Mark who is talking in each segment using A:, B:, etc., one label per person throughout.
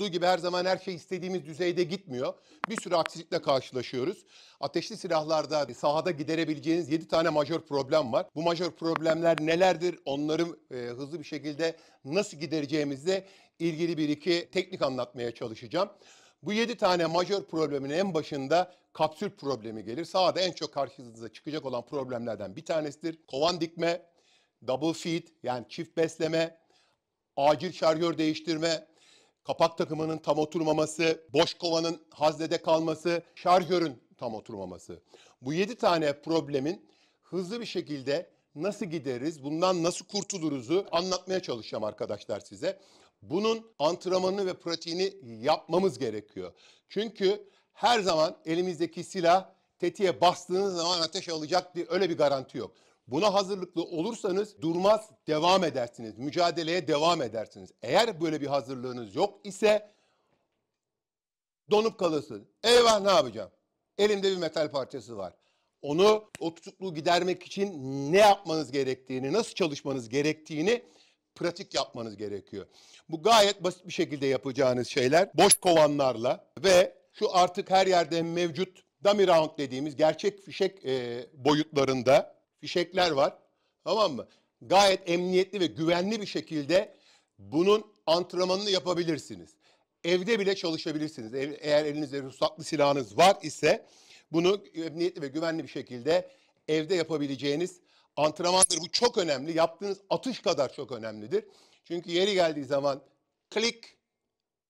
A: olduğu gibi her zaman her şey istediğimiz düzeyde gitmiyor. Bir sürü aksilikle karşılaşıyoruz. Ateşli silahlarda sahada giderebileceğiniz 7 tane majör problem var. Bu majör problemler nelerdir? Onları e, hızlı bir şekilde nasıl gidereceğimizle ilgili bir iki teknik anlatmaya çalışacağım. Bu 7 tane majör problemin en başında kapsül problemi gelir. Sahada en çok karşınıza çıkacak olan problemlerden bir tanesidir. Kovan dikme, double feed yani çift besleme, acil şarjör değiştirme, kapak takımının tam oturmaması, boş kovanın haznede kalması, şarjörün tam oturmaması. Bu 7 tane problemin hızlı bir şekilde nasıl gideriz, bundan nasıl kurtuluruzu anlatmaya çalışacağım arkadaşlar size. Bunun antrenmanını ve pratiğini yapmamız gerekiyor. Çünkü her zaman elimizdeki silah tetiğe bastığınız zaman ateş alacak diye öyle bir garanti yok. Buna hazırlıklı olursanız durmaz devam edersiniz. Mücadeleye devam edersiniz. Eğer böyle bir hazırlığınız yok ise donup kalırsın. Eyvah ne yapacağım? Elimde bir metal parçası var. Onu o tutukluğu gidermek için ne yapmanız gerektiğini, nasıl çalışmanız gerektiğini pratik yapmanız gerekiyor. Bu gayet basit bir şekilde yapacağınız şeyler. Boş kovanlarla ve şu artık her yerde mevcut dummy round dediğimiz gerçek fişek e, boyutlarında fişekler var. Tamam mı? Gayet emniyetli ve güvenli bir şekilde bunun antrenmanını yapabilirsiniz. Evde bile çalışabilirsiniz. eğer elinizde ruhsatlı silahınız var ise bunu emniyetli ve güvenli bir şekilde evde yapabileceğiniz antrenmandır. Bu çok önemli. Yaptığınız atış kadar çok önemlidir. Çünkü yeri geldiği zaman klik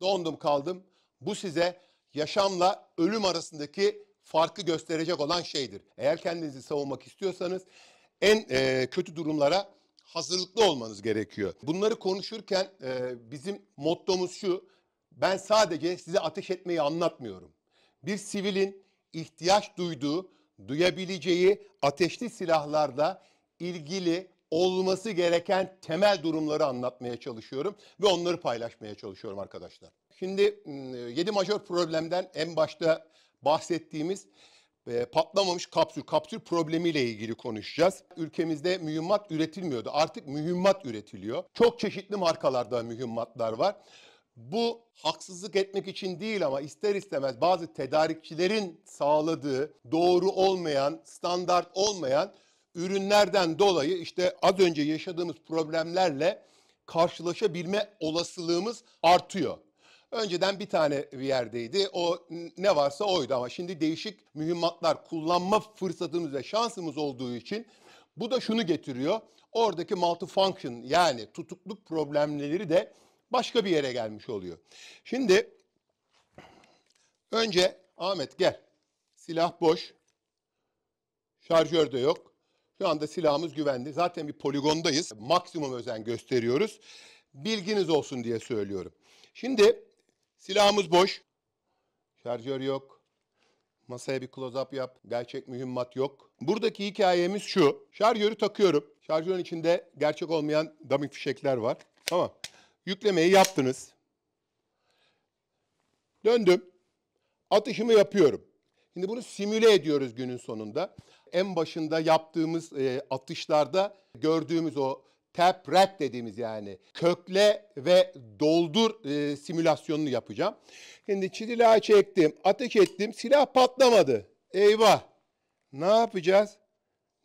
A: dondum kaldım. Bu size yaşamla ölüm arasındaki farkı gösterecek olan şeydir. Eğer kendinizi savunmak istiyorsanız en e, kötü durumlara hazırlıklı olmanız gerekiyor. Bunları konuşurken e, bizim mottomuz şu. Ben sadece size ateş etmeyi anlatmıyorum. Bir sivilin ihtiyaç duyduğu, duyabileceği ateşli silahlarla ilgili olması gereken temel durumları anlatmaya çalışıyorum ve onları paylaşmaya çalışıyorum arkadaşlar. Şimdi 7 major problemden en başta bahsettiğimiz e, patlamamış kapsül, kapsül problemiyle ilgili konuşacağız. Ülkemizde mühimmat üretilmiyordu. Artık mühimmat üretiliyor. Çok çeşitli markalarda mühimmatlar var. Bu haksızlık etmek için değil ama ister istemez bazı tedarikçilerin sağladığı doğru olmayan, standart olmayan ürünlerden dolayı işte az önce yaşadığımız problemlerle karşılaşabilme olasılığımız artıyor. Önceden bir tane bir yerdeydi. O ne varsa oydu ama şimdi değişik mühimmatlar kullanma fırsatımız ve şansımız olduğu için bu da şunu getiriyor. Oradaki multifunction yani tutukluk problemleri de başka bir yere gelmiş oluyor. Şimdi önce Ahmet gel. Silah boş. Şarjör de yok. Şu anda silahımız güvenli. Zaten bir poligondayız. Maksimum özen gösteriyoruz. Bilginiz olsun diye söylüyorum. Şimdi Silahımız boş. Şarjör yok. Masaya bir close-up yap. Gerçek mühimmat yok. Buradaki hikayemiz şu. Şarjörü takıyorum. Şarjörün içinde gerçek olmayan dummy fişekler var. Ama Yüklemeyi yaptınız. Döndüm. Atışımı yapıyorum. Şimdi bunu simüle ediyoruz günün sonunda. En başında yaptığımız e, atışlarda gördüğümüz o tap wrap dediğimiz yani kökle ve doldur e, simülasyonunu yapacağım. Şimdi silahı çektim, ateş ettim, silah patlamadı. Eyvah! Ne yapacağız?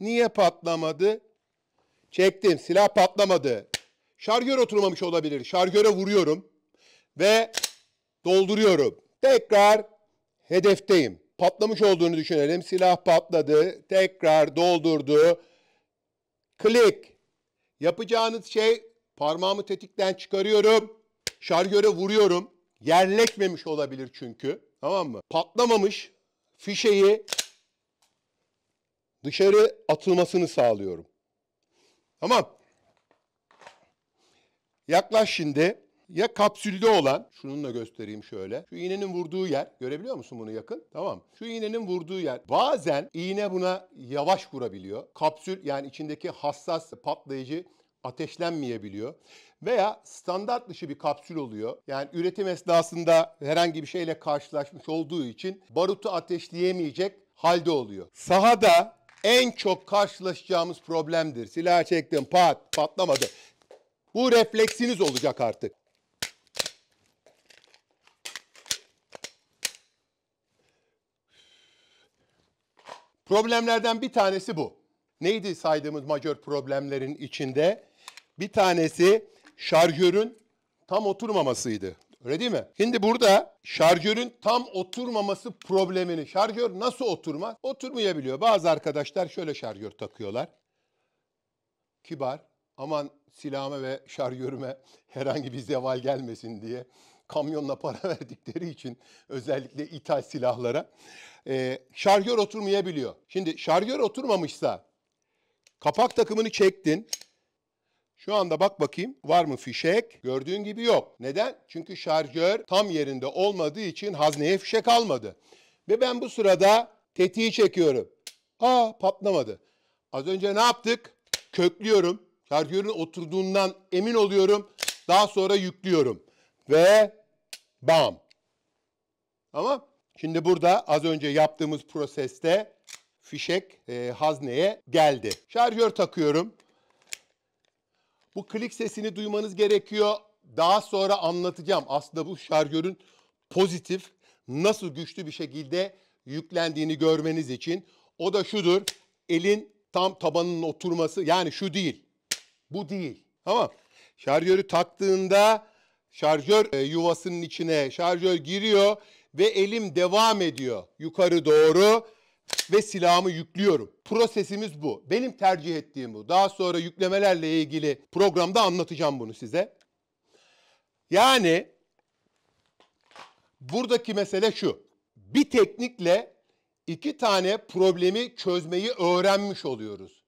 A: Niye patlamadı? Çektim, silah patlamadı. Şarjör oturmamış olabilir. Şarjöre vuruyorum ve dolduruyorum. Tekrar hedefteyim. Patlamış olduğunu düşünelim. Silah patladı, tekrar doldurdu. Klik Yapacağınız şey parmağımı tetikten çıkarıyorum. Şarjöre vuruyorum. Yerleşmemiş olabilir çünkü. Tamam mı? Patlamamış fişeyi dışarı atılmasını sağlıyorum. Tamam. Yaklaş şimdi ya kapsülde olan şunun da göstereyim şöyle. Şu iğnenin vurduğu yer görebiliyor musun bunu yakın? Tamam. Şu iğnenin vurduğu yer. Bazen iğne buna yavaş vurabiliyor. Kapsül yani içindeki hassas patlayıcı ateşlenmeyebiliyor veya standart dışı bir kapsül oluyor. Yani üretim esnasında herhangi bir şeyle karşılaşmış olduğu için barutu ateşleyemeyecek halde oluyor. Sahada en çok karşılaşacağımız problemdir. Silah çektim pat patlamadı. Bu refleksiniz olacak artık. Problemlerden bir tanesi bu. Neydi saydığımız majör problemlerin içinde? Bir tanesi şarjörün tam oturmamasıydı. Öyle değil mi? Şimdi burada şarjörün tam oturmaması problemini. Şarjör nasıl oturmaz? Oturmayabiliyor. Bazı arkadaşlar şöyle şarjör takıyorlar. Kibar. Aman silahıma ve şarjörüme herhangi bir zeval gelmesin diye kamyonla para verdikleri için özellikle ithal silahlara e, şarjör oturmayabiliyor. Şimdi şarjör oturmamışsa kapak takımını çektin. Şu anda bak bakayım var mı fişek? Gördüğün gibi yok. Neden? Çünkü şarjör tam yerinde olmadığı için hazneye fişek almadı. Ve ben bu sırada tetiği çekiyorum. Aa patlamadı. Az önce ne yaptık? Köklüyorum. Şarjörün oturduğundan emin oluyorum. Daha sonra yüklüyorum. Ve Bam. Ama şimdi burada az önce yaptığımız proseste fişek e, hazneye geldi. Şarjör takıyorum. Bu klik sesini duymanız gerekiyor. Daha sonra anlatacağım. Aslında bu şarjörün pozitif nasıl güçlü bir şekilde yüklendiğini görmeniz için. O da şudur. Elin tam tabanının oturması. Yani şu değil. Bu değil. Ama Şarjörü taktığında şarjör e, yuvasının içine şarjör giriyor ve elim devam ediyor yukarı doğru ve silahımı yüklüyorum. Prosesimiz bu. Benim tercih ettiğim bu. Daha sonra yüklemelerle ilgili programda anlatacağım bunu size. Yani buradaki mesele şu. Bir teknikle iki tane problemi çözmeyi öğrenmiş oluyoruz.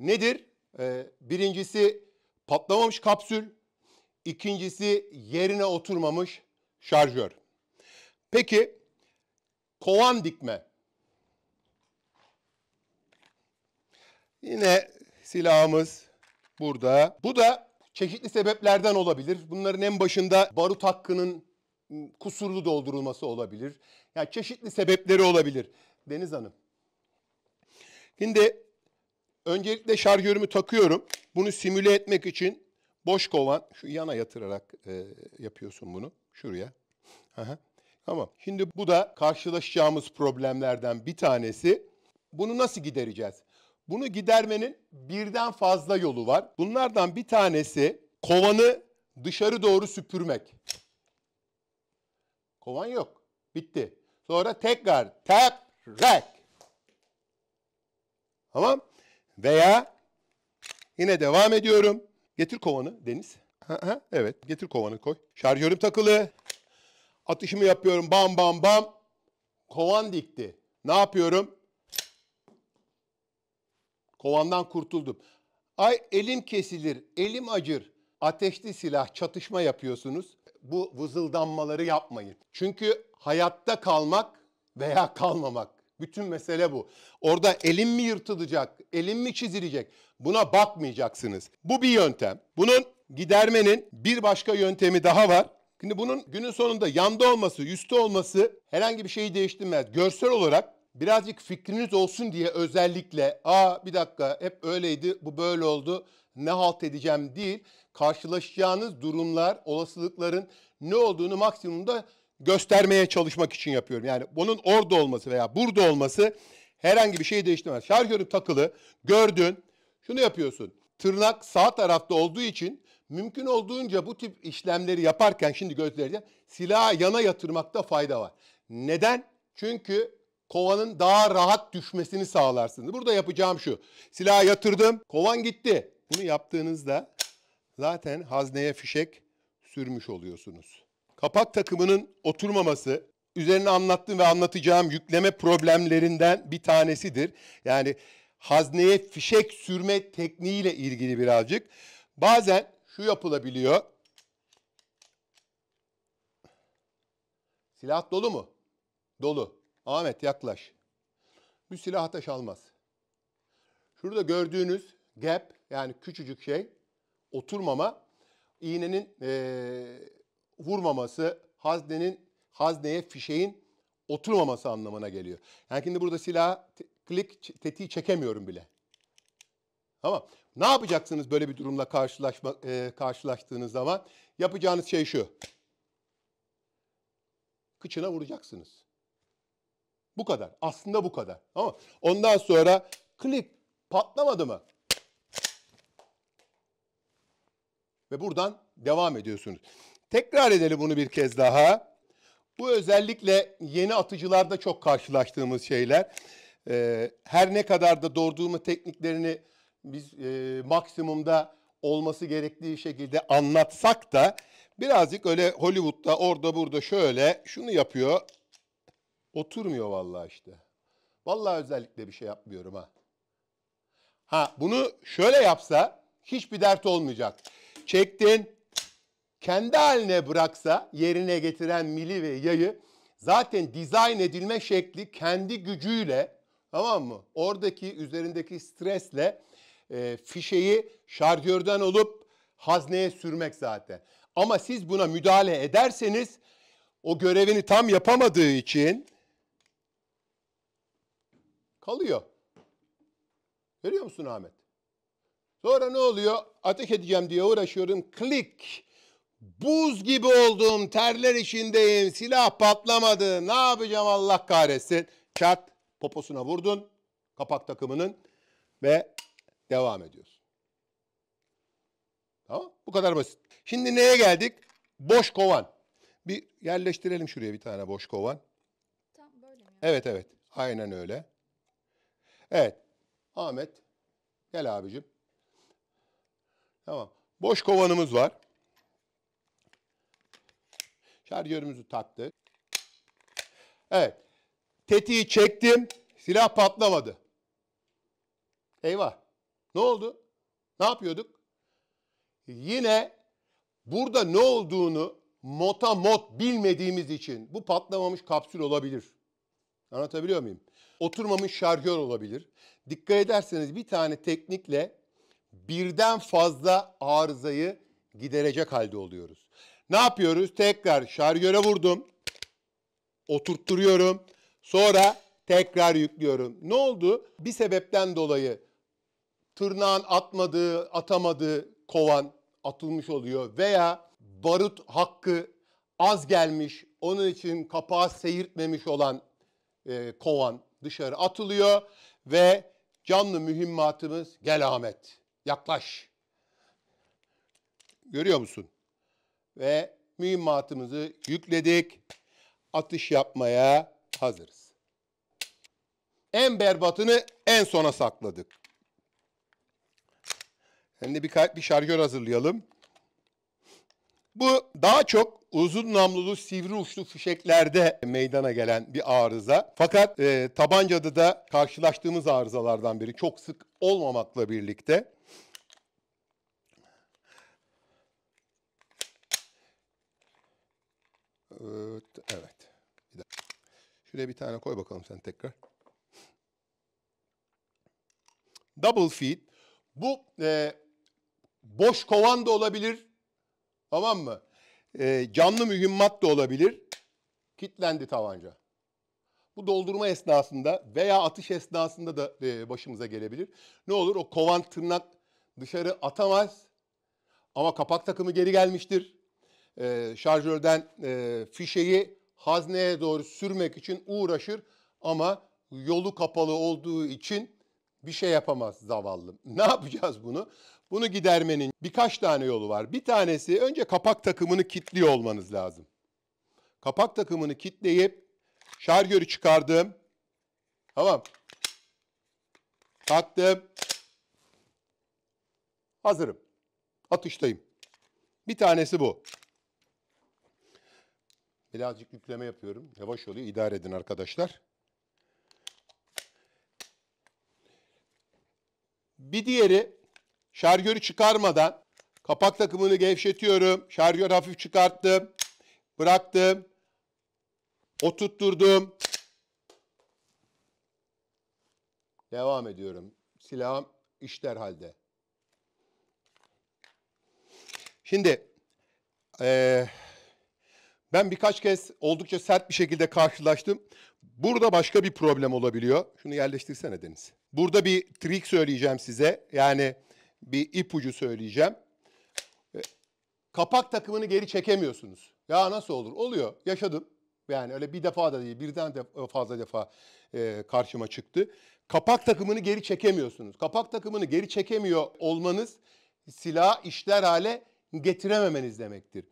A: Nedir? Ee, birincisi patlamamış kapsül, İkincisi yerine oturmamış şarjör. Peki kovan dikme. Yine silahımız burada. Bu da çeşitli sebeplerden olabilir. Bunların en başında barut hakkının kusurlu doldurulması olabilir. Yani çeşitli sebepleri olabilir. Deniz Hanım. Şimdi öncelikle şarjörümü takıyorum. Bunu simüle etmek için Boş kovan şu yana yatırarak e, yapıyorsun bunu. Şuraya. Aha. Tamam. Şimdi bu da karşılaşacağımız problemlerden bir tanesi. Bunu nasıl gidereceğiz? Bunu gidermenin birden fazla yolu var. Bunlardan bir tanesi kovanı dışarı doğru süpürmek. Kovan yok. Bitti. Sonra tekrar tekrar. Tamam. Veya yine devam ediyorum. Getir kovanı Deniz. Ha, ha, evet getir kovanı koy. Şarjörüm takılı. Atışımı yapıyorum bam bam bam. Kovan dikti. Ne yapıyorum? Kovandan kurtuldum. Ay elim kesilir, elim acır. Ateşli silah çatışma yapıyorsunuz. Bu vızıldanmaları yapmayın. Çünkü hayatta kalmak veya kalmamak bütün mesele bu. Orada elin mi yırtılacak, elin mi çizilecek buna bakmayacaksınız. Bu bir yöntem. Bunun gidermenin bir başka yöntemi daha var. Şimdi bunun günün sonunda yanda olması, üstte olması herhangi bir şeyi değiştirmez. Görsel olarak birazcık fikriniz olsun diye özellikle aa bir dakika hep öyleydi bu böyle oldu ne halt edeceğim değil. Karşılaşacağınız durumlar, olasılıkların ne olduğunu maksimumda göstermeye çalışmak için yapıyorum. Yani bunun orada olması veya burada olması herhangi bir şeyi değiştirmez. Şarjörüm takılı, gördün, şunu yapıyorsun. Tırnak sağ tarafta olduğu için mümkün olduğunca bu tip işlemleri yaparken şimdi gözleyeceğim. Silahı yana yatırmakta fayda var. Neden? Çünkü kovanın daha rahat düşmesini sağlarsınız. Burada yapacağım şu. Silahı yatırdım, kovan gitti. Bunu yaptığınızda zaten hazneye fişek sürmüş oluyorsunuz kapak takımının oturmaması üzerine anlattığım ve anlatacağım yükleme problemlerinden bir tanesidir. Yani hazneye fişek sürme tekniğiyle ilgili birazcık. Bazen şu yapılabiliyor. Silah dolu mu? Dolu. Ahmet yaklaş. Bu silah ateş almaz. Şurada gördüğünüz gap yani küçücük şey oturmama iğnenin ee, vurmaması haznenin hazneye fişeğin oturmaması anlamına geliyor. Yani şimdi burada silah klik tetiği çekemiyorum bile. Ama Ne yapacaksınız böyle bir durumla karşılaşma, e, karşılaştığınız zaman? Yapacağınız şey şu. Kıçına vuracaksınız. Bu kadar. Aslında bu kadar. Ama ondan sonra klik patlamadı mı? Ve buradan devam ediyorsunuz. Tekrar edelim bunu bir kez daha. Bu özellikle yeni atıcılarda çok karşılaştığımız şeyler. Ee, her ne kadar da doğrduğumu tekniklerini biz e, maksimumda olması gerektiği şekilde anlatsak da birazcık öyle Hollywood'da orada burada şöyle şunu yapıyor. Oturmuyor vallahi işte. Vallahi özellikle bir şey yapmıyorum ha. Ha bunu şöyle yapsa hiçbir dert olmayacak. Çektin, kendi haline bıraksa yerine getiren mili ve yayı zaten dizayn edilme şekli kendi gücüyle tamam mı? Oradaki üzerindeki stresle e, fişeyi şarjörden olup hazneye sürmek zaten. Ama siz buna müdahale ederseniz o görevini tam yapamadığı için kalıyor. Görüyor musun Ahmet? Sonra ne oluyor? Ateş edeceğim diye uğraşıyorum. Klik Buz gibi oldum, terler içindeyim, silah patlamadı. Ne yapacağım Allah kahretsin. Çat poposuna vurdun kapak takımının ve devam ediyorsun. Tamam Bu kadar basit. Şimdi neye geldik? Boş kovan. Bir yerleştirelim şuraya bir tane boş kovan. Tam böyle mi? Evet evet. Aynen öyle. Evet. Ahmet gel abicim. Tamam. Boş kovanımız var. Şarjörümüzü taktık. Evet. Tetiği çektim. Silah patlamadı. Eyvah. Ne oldu? Ne yapıyorduk? Yine burada ne olduğunu mota mot bilmediğimiz için bu patlamamış kapsül olabilir. Anlatabiliyor muyum? Oturmamış şarjör olabilir. Dikkat ederseniz bir tane teknikle birden fazla arızayı giderecek halde oluyoruz. Ne yapıyoruz? Tekrar şarjöre vurdum. Oturtturuyorum. Sonra tekrar yüklüyorum. Ne oldu? Bir sebepten dolayı tırnağın atmadığı, atamadığı kovan atılmış oluyor veya barut hakkı az gelmiş, onun için kapağı seyirtmemiş olan e, kovan dışarı atılıyor ve canlı mühimmatımız gel Ahmet yaklaş. Görüyor musun? ve mühimmatımızı yükledik. Atış yapmaya hazırız. En berbatını en sona sakladık. Şimdi bir, bir şarjör hazırlayalım. Bu daha çok uzun namlulu sivri uçlu fişeklerde meydana gelen bir arıza. Fakat e, tabancada da karşılaştığımız arızalardan biri çok sık olmamakla birlikte Ee, evet. Bir dakika. Şuraya bir tane koy bakalım sen tekrar. Double feed. Bu e, boş kovan da olabilir. Tamam mı? E, canlı mühimmat da olabilir. Kitlendi tavanca. Bu doldurma esnasında veya atış esnasında da e, başımıza gelebilir. Ne olur o kovan tırnak dışarı atamaz. Ama kapak takımı geri gelmiştir e, şarjörden e, fişeyi hazneye doğru sürmek için uğraşır ama yolu kapalı olduğu için bir şey yapamaz zavallı. Ne yapacağız bunu? Bunu gidermenin birkaç tane yolu var. Bir tanesi önce kapak takımını kilitliyor olmanız lazım. Kapak takımını kilitleyip şarjörü çıkardım. Tamam. Taktım. Hazırım. Atıştayım. Bir tanesi bu. Birazcık yükleme yapıyorum. Yavaş oluyor. İdare edin arkadaşlar. Bir diğeri şarjörü çıkarmadan kapak takımını gevşetiyorum. Şarjör hafif çıkarttım. Bıraktım. Oturtturdum. Devam ediyorum. Silahım işler halde. Şimdi ee, ben birkaç kez oldukça sert bir şekilde karşılaştım. Burada başka bir problem olabiliyor. Şunu yerleştirsene Deniz. Burada bir trik söyleyeceğim size. Yani bir ipucu söyleyeceğim. E, kapak takımını geri çekemiyorsunuz. Ya nasıl olur? Oluyor. Yaşadım. Yani öyle bir defa da değil, birden de e, fazla defa e, karşıma çıktı. Kapak takımını geri çekemiyorsunuz. Kapak takımını geri çekemiyor olmanız silah işler hale getirememeniz demektir.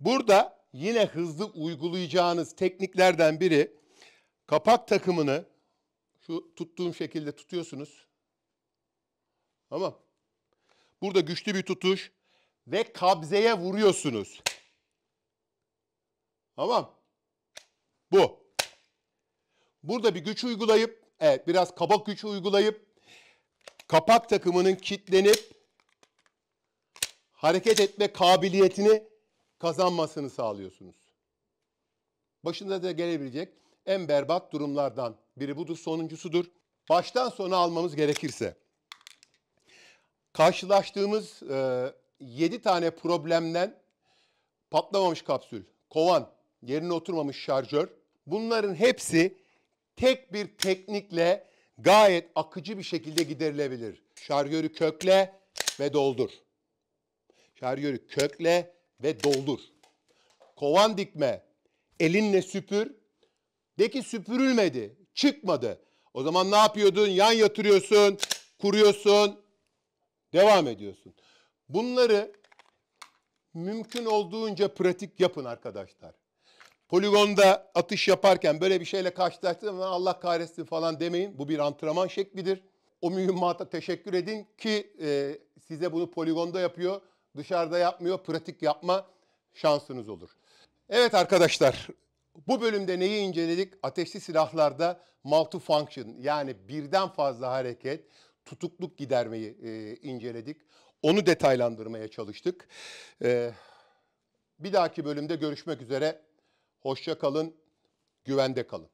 A: Burada yine hızlı uygulayacağınız tekniklerden biri kapak takımını şu tuttuğum şekilde tutuyorsunuz. Tamam. Burada güçlü bir tutuş ve kabzeye vuruyorsunuz. Tamam. Bu. Burada bir güç uygulayıp, evet biraz kabak güç uygulayıp kapak takımının kitlenip hareket etme kabiliyetini kazanmasını sağlıyorsunuz. Başında da gelebilecek en berbat durumlardan biri budur, sonuncusudur. Baştan sona almamız gerekirse karşılaştığımız e, 7 tane problemden patlamamış kapsül, kovan, yerine oturmamış şarjör bunların hepsi tek bir teknikle gayet akıcı bir şekilde giderilebilir. Şarjörü kökle ve doldur. Şarjörü kökle ve doldur. Kovan dikme, elinle süpür. De ki süpürülmedi, çıkmadı. O zaman ne yapıyordun? Yan yatırıyorsun, kuruyorsun, devam ediyorsun. Bunları mümkün olduğunca pratik yapın arkadaşlar. Poligonda atış yaparken böyle bir şeyle karşılaştığınız zaman Allah kahretsin falan demeyin. Bu bir antrenman şeklidir. O mühimmata teşekkür edin ki e, size bunu poligonda yapıyor dışarıda yapmıyor, pratik yapma şansınız olur. Evet arkadaşlar, bu bölümde neyi inceledik? Ateşli silahlarda multifunction yani birden fazla hareket, tutukluk gidermeyi e, inceledik. Onu detaylandırmaya çalıştık. E, bir dahaki bölümde görüşmek üzere. Hoşça kalın, güvende kalın.